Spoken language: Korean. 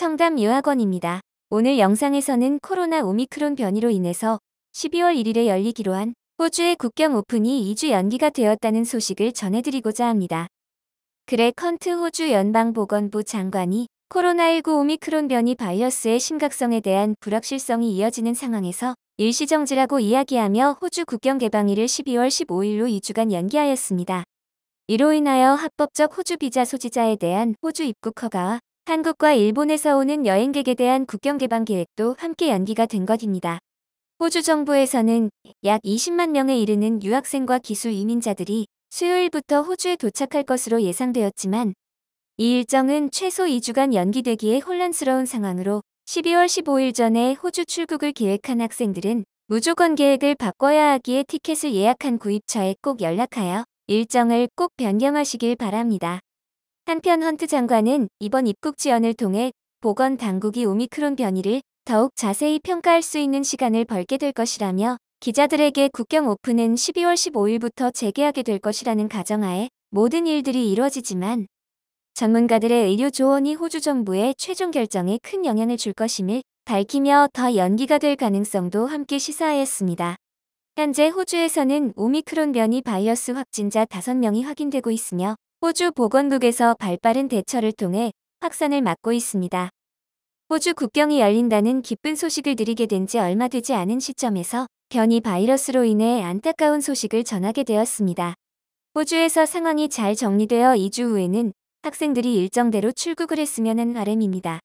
청담 유학원입니다. 오늘 영상에서는 코로나 오미크론 변이로 인해서 12월 1일에 열리기로 한 호주의 국경 오픈이 2주 연기가 되었다는 소식을 전해드리고자 합니다. 그래 컨트 호주 연방보건부 장관이 코로나19 오미크론 변이 바이러스의 심각성에 대한 불확실성이 이어지는 상황에서 일시정지라고 이야기하며 호주 국경 개방일을 12월 15일로 2주간 연기하였습니다. 이로 인하여 합법적 호주 비자 소지자에 대한 호주 입국 허가와 한국과 일본에서 오는 여행객에 대한 국경 개방 계획도 함께 연기가 된 것입니다. 호주 정부에서는 약 20만 명에 이르는 유학생과 기술 이민자들이 수요일부터 호주에 도착할 것으로 예상되었지만 이 일정은 최소 2주간 연기되기에 혼란스러운 상황으로 12월 15일 전에 호주 출국을 계획한 학생들은 무조건 계획을 바꿔야 하기에 티켓을 예약한 구입처에 꼭 연락하여 일정을 꼭 변경하시길 바랍니다. 한편 헌트 장관은 이번 입국 지연을 통해 보건 당국이 오미크론 변이를 더욱 자세히 평가할 수 있는 시간을 벌게 될 것이라며 기자들에게 국경 오픈은 12월 15일부터 재개하게 될 것이라는 가정하에 모든 일들이 이뤄지지만 전문가들의 의료 조언이 호주 정부의 최종 결정에 큰 영향을 줄 것임을 밝히며 더 연기가 될 가능성도 함께 시사하였습니다. 현재 호주에서는 오미크론 변이 바이러스 확진자 5명이 확인되고 있으며 호주 보건국에서 발빠른 대처를 통해 확산을 막고 있습니다. 호주 국경이 열린다는 기쁜 소식을 드리게 된 지 얼마 되지 않은 시점에서 변이 바이러스로 인해 안타까운 소식을 전하게 되었습니다. 호주에서 상황이 잘 정리되어 2주 후에는 학생들이 일정대로 출국을 했으면 하는 바람입니다.